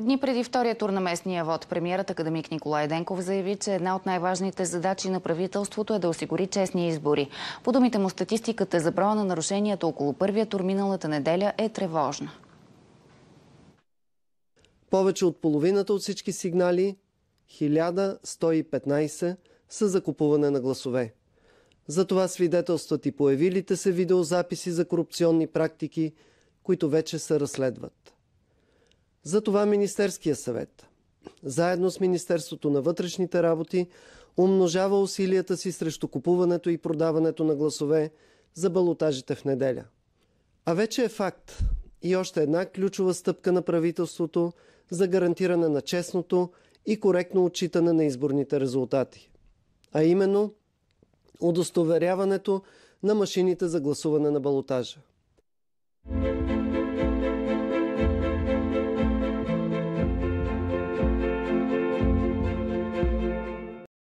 Дни преди втория тур на местния вод, премиерът академик Николай Денков заяви, че една от най-важните задачи на правителството е да осигури честни избори. По думите му статистиката за броя на нарушенията около първия тур миналата неделя е тревожна. Повече от половината от всички сигнали, 1115, са за купуване на гласове. За това свидетелстват и появилите се видеозаписи за корупционни практики, които вече се разследват. Затова Министерския съвет, заедно с Министерството на вътрешните работи, умножава усилията си срещу купуването и продаването на гласове за балотажите в неделя. А вече е факт и още една ключова стъпка на правителството за гарантиране на честното и коректно отчитане на изборните резултати. А именно удостоверяването на машините за гласуване на балотажа.